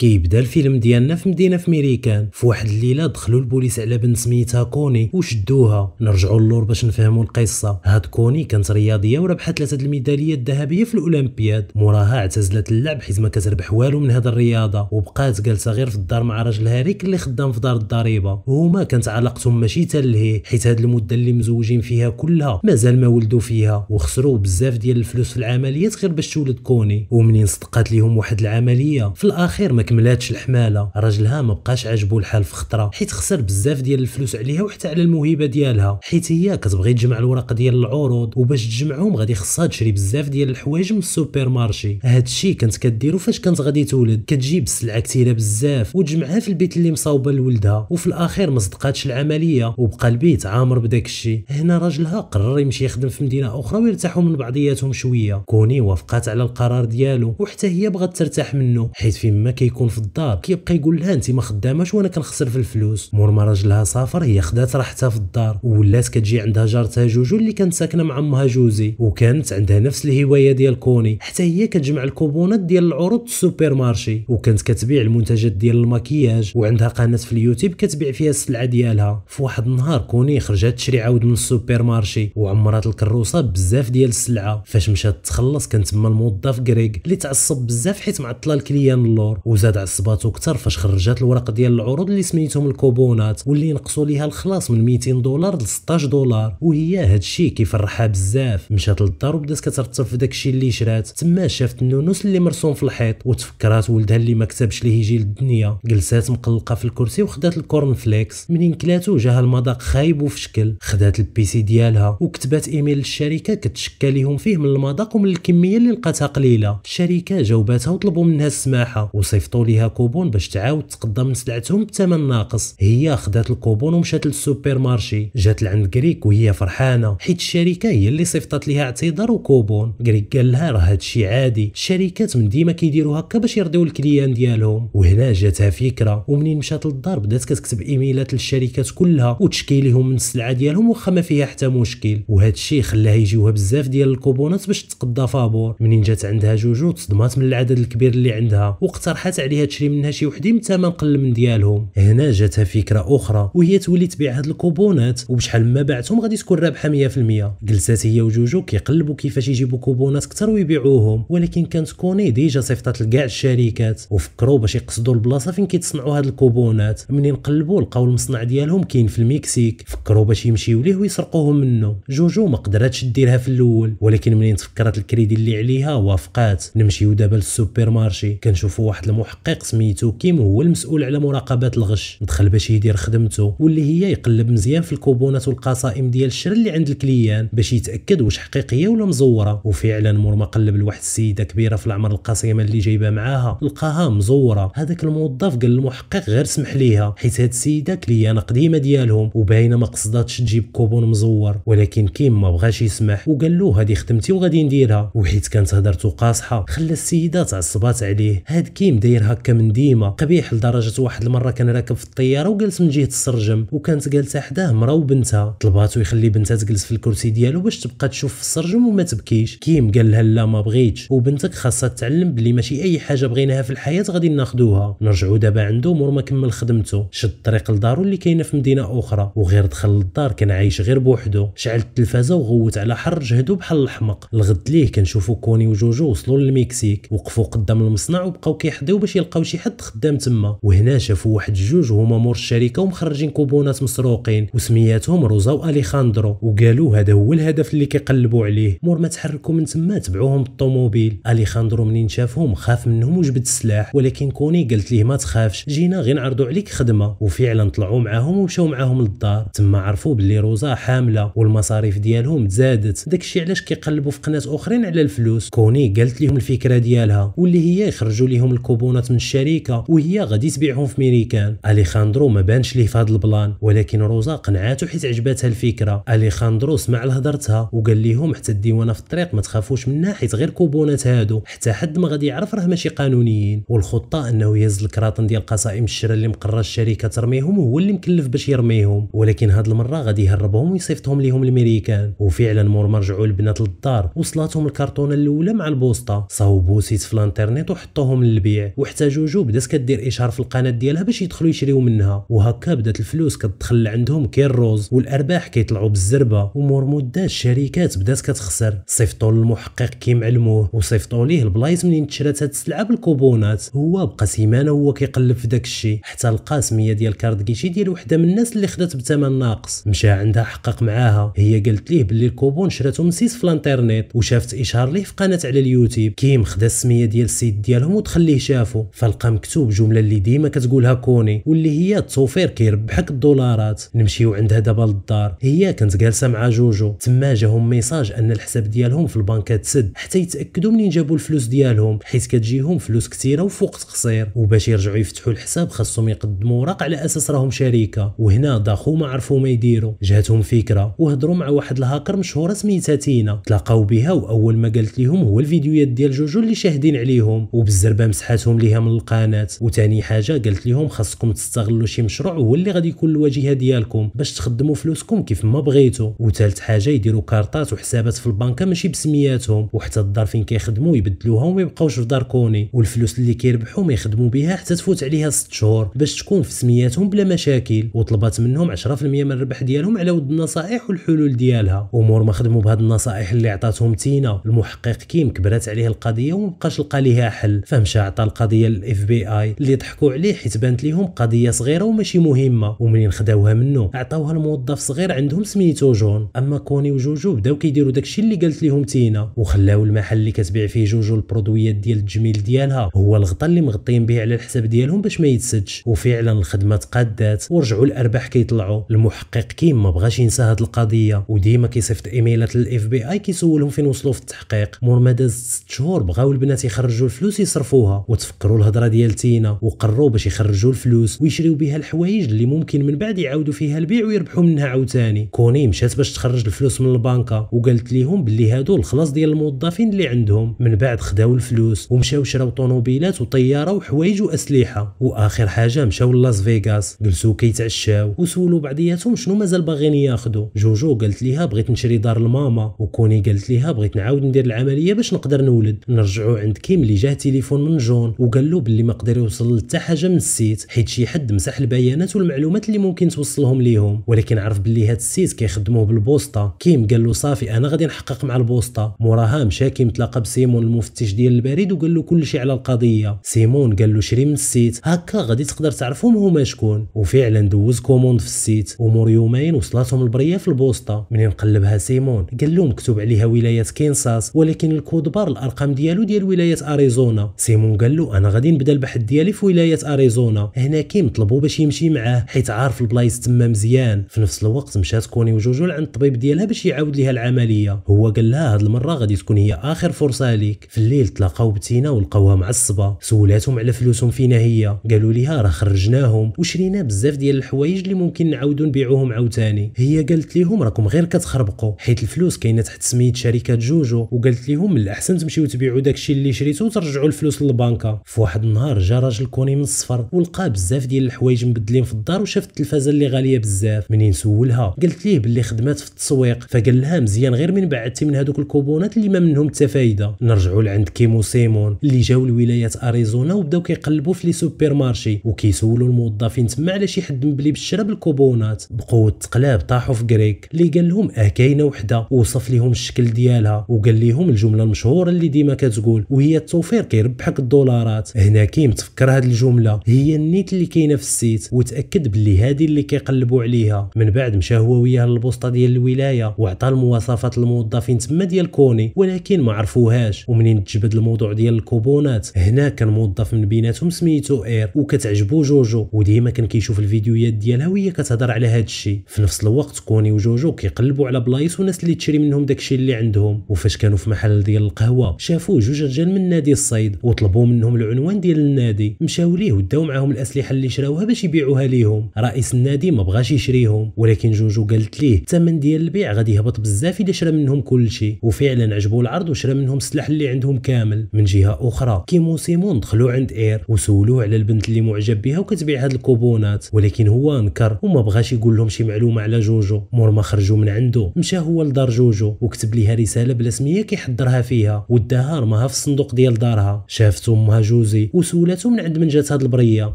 كيبدا الفيلم ديالنا في مدينه في ميريكان في واحد الليله دخلوا البوليس على بنت سميتها كوني وشدوها نرجعوا للور باش نفهموا القصه هاد كوني كانت رياضيه وربحت ثلاثه الميداليات الذهبيه في الاولمبياد موراها اعتزلت اللعب حيت ما كتربح والو من هاد الرياضه وبقات جالسه غير في الدار مع راجل هاريك اللي خدام في دار الضريبه وهما كانت علاقتهم ماشي تلهي حيت هاد المده اللي مزوجين فيها كلها مازال ما ولدوا فيها وخسروا بزاف ديال الفلوس في العمليات غير باش تولد كوني ومنين صدقات ليهم واحد العمليه في الاخير ما كملاتش الحماله راجلها ما بقاش عاجبو الحال في خطره حيت خسر بزاف ديال الفلوس عليها وحتى على الموهبه ديالها حيت هي كتبغي تجمع الورق ديال العروض وباش تجمعهم غادي خصها تشري بزاف ديال الحوايج من السوبر مارشي الشيء كانت كديرو فاش كانت غادي تولد كتجيب السلعه كثيره بزاف وتجمعها في البيت اللي مصاوبه لولدها وفي الاخير ما صدقاتش العمليه وبقى البيت عامر بداك الشيء هنا راجلها قرر يمشي يخدم في مدينه اخرى ويرتاحوا من بعضياتهم شويه كوني وافقات على القرار ديالو وحتى هي بغات ترتاح منه حيت فيما كيكون يكون في الدار كيبقى يقول لها انت ما خداماش وانا كنخسر في الفلوس مور ما راجلها سافر هي خدات راحتها في الدار ولات كتجي عندها جارتها جوجو اللي كانت ساكنه مع امها جوزي وكانت عندها نفس الهوايه ديال كوني حتى هي كتجمع الكوبونات ديال العروض السوبر مارشي وكانت كتبيع المنتجات ديال المكياج وعندها قناه في اليوتيوب كتبيع فيها السلعه ديالها في واحد النهار كوني خرجت تشري عاود من السوبر مارشي وعمرات الكروسه بزاف ديال السلعه فاش مشات تخلص كان تما الموظف كريغ اللي تعصب بزاف حيت معطله الكليان اللور وزاد زاد عصباتو كثر فاش خرجات الورق ديال العروض اللي سميتهم الكوبونات واللي نقصوا ليها الخلاص من 200 دولار ل 16 دولار وهي هادشي كيفرحها بزاف مشات للدار وبدات كترتب في داكشي اللي شرات تما شافت النونوس اللي مرسوم في الحيط وتفكرات ولدها اللي ما كتبش ليه يجي للدنيا جلسات مقلقه في الكرسي وخدات الكورن فليكس منين كلاتو جاها المذاق خايب وفي شكل خدات البيسي ديالها وكتبات ايميل للشركه كتشكى ليهم فيه من المذاق ومن الكميه اللي لقاتها قليله الشركه جاوباتها وطلبوا منها السماحه وصيفطوا عطاو ليها كوبون باش تعاود تقدم من سلعتهم بثمن ناقص هي خدات الكوبون ومشات للسوبر مارشي جات لعند كريك وهي فرحانه حيت الشركه هي اللي صيفطت ليها اعتذار وكوبون كريك قال لها راه هادشي عادي الشركات من ديما كيديروا هكا باش يرضيو الكليان ديالهم وهنا جاتها فكره ومنين مشات للدار بدات كتكتب ايميلات للشركات كلها وتشكي لهم من السلعه ديالهم واخا ما فيها حتى مشكل وهادشي خلاها يجيوها بزاف ديال الكوبونات باش تقضى فابور منين جات عندها جوجو تصدمات من العدد الكبير اللي عندها واقترحت عليها تشري منها شي وحدين بثمن قل من ديالهم هنا جاتها فكره اخرى وهي تولي تبيع هاد الكوبونات وبشحال ما باعتهم غادي تكون رابحه 100% جلسات هي وجوجو كيقلبوا كيفاش يجيبوا كوبونات اكثر ويبيعوهم ولكن كانت كوني ديجا صيفطات لكاع الشركات وفكروا باش يقصدوا البلاصه فين كيتصنعوا هاد الكوبونات منين قلبوا لقاو المصنع ديالهم كاين في المكسيك فكروا باش يمشيو ليه ويسرقوهم منه جوجو ما قدراتش ديرها في الاول ولكن منين تفكرات الكريدي اللي عليها وافقات نمشيو دابا للسوبر مارشي كنشوفوا واحد المحقق المحقق سميتو كيم هو المسؤول على مراقبه الغش دخل باش يدير خدمته واللي هي يقلب مزيان في الكوبونات والقصائم ديال الشر اللي عند الكليان باش يتاكد واش حقيقيه ولا مزوره وفعلا مور ما قلب لواحد السيده كبيره في العمر القصيمه اللي جايبه معاها لقاها مزوره هذاك الموظف قال للمحقق غير سمح ليها حيت هاد السيده كليانه قديمه ديالهم وباينه ما قصداتش تجيب كوبون مزور ولكن كيم ما بغاش يسمح وقال له هذه خدمتي وغادي نديرها وحيت كانت هضرته قاصحه خلى السيده تعصبات عليه هاد كيم داير داير هكا من ديما قبيح لدرجه واحد المره كان راكب في الطياره وجالس من جهه السرجم وكانت جالسه حداه مرا وبنتها طلباتو يخلي بنتها تجلس في الكرسي ديالو باش تبقى تشوف في السرجم وما تبكيش كيم قال لها لا ما بغيتش وبنتك خاصها تعلم بلي ماشي اي حاجه بغيناها في الحياه غادي ناخذوها نرجعوا دابا عنده مور ما كمل خدمته شد الطريق لدارو اللي كاينه في مدينه اخرى وغير دخل للدار كان عايش غير بوحدو شعل التلفازه وغوت على حر جهدو بحال الحمق الغد ليه كنشوفو كوني وجوجو وصلوا للمكسيك وقفوا قدام المصنع وبقاو كيحضيو باش يلقاو شي حد خدام تما وهنا شافوا واحد جوج هما مور الشركه ومخرجين كوبونات مسروقين وسمياتهم روزا واليخاندرو وقالوا هذا هو الهدف اللي كيقلبوا عليه مور ما تحركوا من تما تبعوهم بالطوموبيل اليخاندرو منين شافهم خاف منهم وجبد السلاح ولكن كوني قالت ليه ما تخافش جينا غير نعرضوا عليك خدمه وفعلا طلعوا معاهم ومشاو معاهم للدار تما عرفوا باللي روزا حامله والمصاريف ديالهم تزادت داكشي علاش كيقلبوا في قناه اخرين على الفلوس كوني قالت لهم الفكره ديالها واللي هي يخرجوا لهم الكوبونات قامت من الشركه وهي غادي تبيعهم في ميريكان اليخاندرو ما بانش ليه في هذا البلان ولكن روزا قنعاتو حيت عجباتها الفكره اليخاندرو سمع لهضرتها وقال لهم حتى الديوانه في الطريق ما تخافوش منها حيت غير كوبونات هادو حتى حد ما غادي يعرف راه ماشي قانونيين والخطه انه يهز الكراطن ديال قصائم الشراء اللي مقرر الشركه ترميهم هو اللي مكلف باش يرميهم ولكن هاد المره غادي يهربهم ويصيفطهم ليهم الميريكان وفعلا مور ما رجعوا البنات للدار وصلاتهم الكرتونه الاولى مع البوسطه صاوبوا سيت في الانترنيت وحطوهم للبيع جوجو بدات كدير اشهار في القناه ديالها باش يدخلوا يشريو منها وهكا بدات الفلوس كتدخل عندهم كي الروز والارباح كيطلعوا بالزربه ومور مده الشركات بدات كتخسر صيفطوا للمحقق معلموه وصيفطوا ليه البلايص منين تشرات هاد السلعه بالكوبونات هو بقى سيمانه هو كيقلب في داك الشيء حتى لقى سميه ديال كارد كيشي ديال وحده من الناس اللي خدات بثمن ناقص مشى عندها حقق معاها هي قالت ليه باللي الكوبون شراتهم سيس في الانترنيت وشافت اشهار ليه في قناه على اليوتيوب كيم خدا السميه ديال السيد ديالهم وتخليه شافو كنشوفوا فلقى مكتوب جمله اللي ديما كتقولها كوني واللي هي التوفير كيربحك الدولارات نمشيو عندها دابا للدار هي كانت جالسه مع جوجو تما جاهم ميساج ان الحساب ديالهم في البنكه تسد حتى يتاكدوا منين جابوا الفلوس ديالهم حيت كتجيهم فلوس كثيره وفي وقت قصير وباش يرجعوا يفتحوا الحساب خاصهم يقدموا ورق على اساس راهم شركه وهنا داخو ما عرفوا ما يديروا جاتهم فكره وهضروا مع واحد الهاكر مشهوره سميتها تينا تلاقاو بها واول ما قالت لهم هو الفيديوهات ديال جوجو اللي شاهدين عليهم وبالزربه مسحاتهم عليها من القناه وثاني حاجه قالت لهم خاصكم تستغلوا شي مشروع هو اللي غادي يكون الواجهه ديالكم باش تخدموا فلوسكم كيف ما بغيتوا وثالث حاجه يديروا كارطات وحسابات في البنكه ماشي بسمياتهم وحتى الدار فين كيخدموا يبدلوها وما يبقاوش في كوني والفلوس اللي كيربحوا ما يخدموا بها حتى تفوت عليها 6 شهور باش تكون في سمياتهم بلا مشاكل وطلبات منهم 10% من الربح ديالهم على ود النصائح والحلول ديالها امور ما خدموا بهاد النصائح اللي عطاتهم تينا المحقق كيم كبرات عليه القضيه ومبقاش لقى ليها حل فمشى عطى القضيه ديال الاف بي اي اللي ضحكوا عليه حيت بانت ليهم قضيه صغيره وماشي مهمه ومنين خداوها منه عطاوها لموظف صغير عندهم سميتو جون اما كوني وجوجو بداو كيديروا داكشي اللي قالت ليهم تينا وخلاو المحل اللي كتبيع فيه جوجو البرودويات ديال التجميل ديالها هو الغطاء اللي مغطيين به على الحساب ديالهم باش ما يتسدش وفعلا الخدمه تقادات ورجعوا الارباح كيطلعوا المحقق كيم ما بغاش ينسى هذه القضيه وديما كيصيفط ايميلات للاف بي اي كيسولهم فين وصلوا في التحقيق مور ما دازت 6 شهور بغاو البنات يخرجوا الفلوس يصرفوها وتفكروا فكروا الهضره ديال تينا وقروا باش يخرجوا الفلوس ويشريو بها الحوايج اللي ممكن من بعد يعاودوا فيها البيع ويربحوا منها عاوتاني كوني مشات باش تخرج الفلوس من البنكه وقالت ليهم باللي هادو الخلاص ديال الموظفين اللي عندهم من بعد خداو الفلوس ومشاو شراو طوموبيلات وطياره وحوايج واسلحه واخر حاجه مشاو لاس فيغاس جلسوا كيتعشاو وسولوا بعضياتهم شنو مازال باغيين ياخذوا جوجو قالت ليها بغيت نشري دار الماما وكوني قالت ليها بغيت نعاود ندير العمليه باش نقدر نولد نرجعوا عند كيم اللي جاه تليفون من جون وقال له باللي ما قدر يوصل لتا حاجه من السيت حيت شي حد مسح البيانات والمعلومات اللي ممكن توصلهم ليهم ولكن عرف باللي هاد السيت كيخدموه بالبوسطه كيم قال له صافي انا غادي نحقق مع البوسطه موراها مشى كيم تلاقى بسيمون المفتش ديال البريد وقال له كلشي على القضيه سيمون قال له شري من السيت هكا غادي تقدر تعرفهم هما شكون وفعلا دوز كوموند في السيت ومور يومين وصلاتهم البريه في البوسطه منين قلبها سيمون قال له مكتوب عليها ولايه كينساس ولكن الكود بار الارقام ديالو ديال ولايه اريزونا سيمون قال له انا غادي نبدا البحث ديالي في ولايه اريزونا هنا كيم طلبوا باش يمشي معاه حيت عارف البلايص تما مزيان في نفس الوقت مشات كوني وجوجو عند الطبيب ديالها باش يعاود ليها العمليه هو قال لها هاد المره غادي تكون هي اخر فرصه ليك في الليل تلاقاو بتينا ولقاوها معصبه سولاتهم على فلوسهم فينا هي قالوا ليها راه خرجناهم وشرينا بزاف ديال الحوايج اللي ممكن نعاودو نبيعوهم عاوتاني هي قالت ليهم راكم غير كتخربقوا حيت الفلوس كاينه تحت سميه شركه جوجو وقالت ليهم من الاحسن تمشيو تبيعوا داكشي اللي شريتو وترجعوا الفلوس للبنكه في واحد النهار جا راجل كوني من الصفر ولقى بزاف ديال الحوايج مبدلين في الدار وشاف التلفازه اللي غاليه بزاف منين سولها قالت ليه باللي خدمات في التسويق فقال لها مزيان غير من بعدتي من هذوك الكوبونات اللي ما منهم حتى فايده نرجعوا لعند كيمو سيمون اللي جاو لولايه اريزونا وبداو كيقلبوا في لي سوبر مارشي وكيسولوا الموظفين تما على شي حد مبلي بالشرا بالكوبونات بقوه تقلاب طاحوا في كريك اللي قال لهم اه كاينه وحده ووصف لهم الشكل ديالها وقال لهم الجمله المشهوره اللي ديما كتقول وهي التوفير كيربحك الدولارات التطبيقات هنا تفكر هذه الجمله هي النيت اللي كاينه في السيت وتاكد باللي هذه اللي كيقلبوا عليها من بعد مشى هو وياها للبوسطه ديال الولايه وعطى المواصفات الموظفين تما ديال كوني ولكن ما عرفوهاش ومنين تجبد الموضوع ديال الكوبونات هنا كان موظف من بيناتهم سميتو اير وكتعجبو جوجو وديما كان كيشوف الفيديوهات ديالها وهي كتهضر على هذا الشيء في نفس الوقت كوني وجوجو كيقلبوا على بلايص وناس اللي تشري منهم داك الشيء اللي عندهم وفاش كانوا في محل ديال القهوه شافوا جوج رجال من نادي الصيد وطلبوا منهم العنوان ديال النادي مشاو ليه وداو معاهم الاسلحه اللي شراوها باش يبيعوها ليهم رئيس النادي ما بغاش يشريهم ولكن جوجو قالت ليه الثمن ديال البيع غادي يهبط بزاف اذا شرا منهم كلشي وفعلا عجبو العرض وشرا منهم السلاح اللي عندهم كامل من جهه اخرى كيمو سيمون دخلوا عند اير وسولوه على البنت اللي معجب بها وكتبيع هاد الكوبونات ولكن هو انكر وما بغاش يقول لهم شي معلومه على جوجو مور ما خرجوا من عنده مشى هو لدار جوجو وكتب ليها رساله بلا سميه كيحضرها فيها وداها رماها في الصندوق ديال دارها شافت امها جوجو جوزي وسولته من عند من جات هاد البريه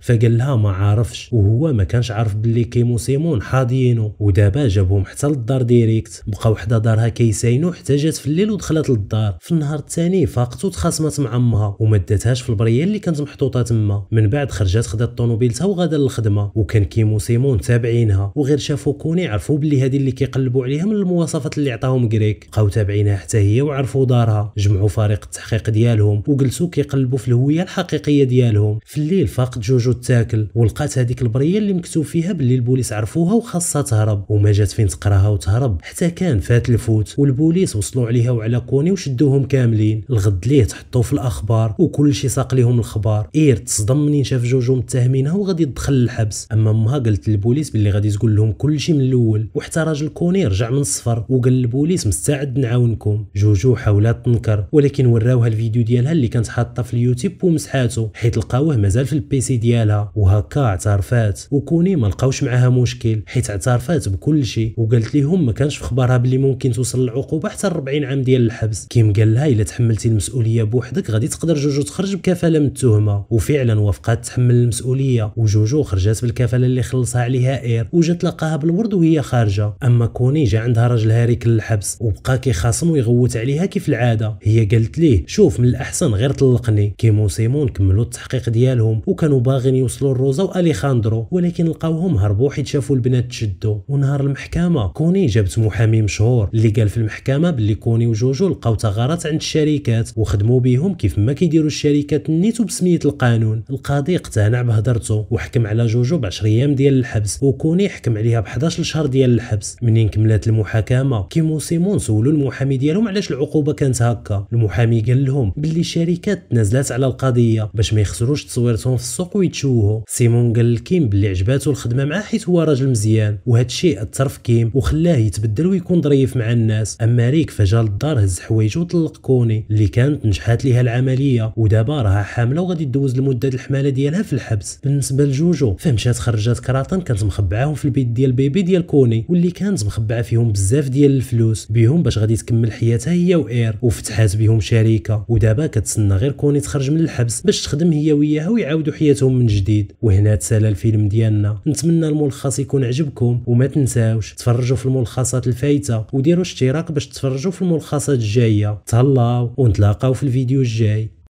فقال لها ما عارفش وهو ما كانش عارف باللي كيمو سيمون حاضينو ودابا جابهم حتى للدار ديريكت بقاو وحده دارها كيساينو حتى جات في الليل ودخلت للدار في النهار الثاني فاقت وتخاصمت مع امها وما داتهاش في البريه اللي كانت محطوطه تما من بعد خرجت خدات طوموبيلتها وغدا للخدمه وكان كيمو سيمون تابعينها وغير شافو كوني عرفوا باللي هادي اللي كيقلبوا عليها من المواصفات اللي عطاهم غريك بقاو تابعينها حتى هي وعرفوا دارها جمعوا فريق التحقيق ديالهم وجلسوا كيقلبوا في الهويه الحقيقيه ديالهم في الليل فاقت جوجو تاكل ولقات هذيك البريه اللي مكتوب فيها باللي البوليس عرفوها وخاصها تهرب وما جات فين تقراها وتهرب حتى كان فات الفوت والبوليس وصلوا عليها وعلى كوني وشدوهم كاملين الغد ليه تحطوا في الاخبار وكل شيء ساق لهم الخبار اير تصدم منين شاف جوجو متهمينها وغادي يدخل للحبس اما امها قالت للبوليس باللي غادي تقول لهم كل شيء من الاول وحتى راجل كوني رجع من الصفر وقال للبوليس مستعد نعاونكم جوجو حاولت تنكر ولكن وراوها الفيديو ديالها اللي كانت حاطه في اليوتيوب ومس مسحاتو حيت لقاوه مازال في البيسي ديالها وهكا اعترفات وكوني ما لقاوش معاها مشكل حيت اعترفات بكل شيء وقالت لهم ما كانش في خبرها بلي ممكن توصل العقوبه حتى 40 عام ديال الحبس كيم قال لها الا تحملتي المسؤوليه بوحدك غادي تقدر جوجو تخرج بكفاله من التهمه وفعلا وافقت تحمل المسؤوليه وجوجو خرجت بالكفاله اللي خلصها عليها اير وجات لقاها بالورد وهي خارجه اما كوني جا عندها راجل هاريك للحبس وبقى كيخاصم ويغوت عليها كيف العاده هي قالت ليه شوف من الاحسن غير طلقني كيموسيمو سيمون كملوا التحقيق ديالهم وكانوا باغيين يوصلوا لروزا واليخاندرو ولكن لقاوهم هربوا حيت شافوا البنات تشدوا ونهار المحكمه كوني جابت محامي مشهور اللي قال في المحكمه باللي كوني وجوجو لقاو ثغرات عند الشركات وخدموا بهم كيف ما كيديروا الشركات نيتو بسميه القانون القاضي اقتنع بهدرته وحكم على جوجو ب 10 ايام ديال الحبس وكوني حكم عليها ب 11 شهر ديال الحبس منين كملات المحاكمه كيمو سيمون سولوا المحامي ديالهم علاش العقوبه كانت هكا المحامي قال لهم باللي الشركات تنازلات على القاضي القضيه باش ما يخسروش تصويرتهم في السوق ويتشوهوا سيمون قال لكيم بلي عجباتو الخدمه معاه حيت هو راجل مزيان وهذا الشيء اثر في كيم وخلاه يتبدل ويكون ظريف مع الناس اما ريك فجا للدار هز حوايجو وطلق كوني اللي كانت نجحات ليها العمليه ودابا راها حامله وغادي تدوز لمده الحماله ديالها في الحبس بالنسبه لجوجو فمشات خرجات كراطن كانت مخبعاهم في البيت ديال بيبي ديال كوني واللي كانت مخبعه فيهم بزاف ديال الفلوس بهم باش غادي تكمل حياتها هي واير وفتحات بهم شركه ودابا كتسنى غير كوني تخرج من الحبس الحبس باش تخدم هي وياها ويعاودوا حياتهم من جديد وهنا تسالى الفيلم ديالنا نتمنى الملخص يكون عجبكم وما تنساوش تفرجوا في الملخصات الفايته وديروا اشتراك باش تفرجوا في الملخصات الجايه تهلاو ونتلاقاو في الفيديو الجاي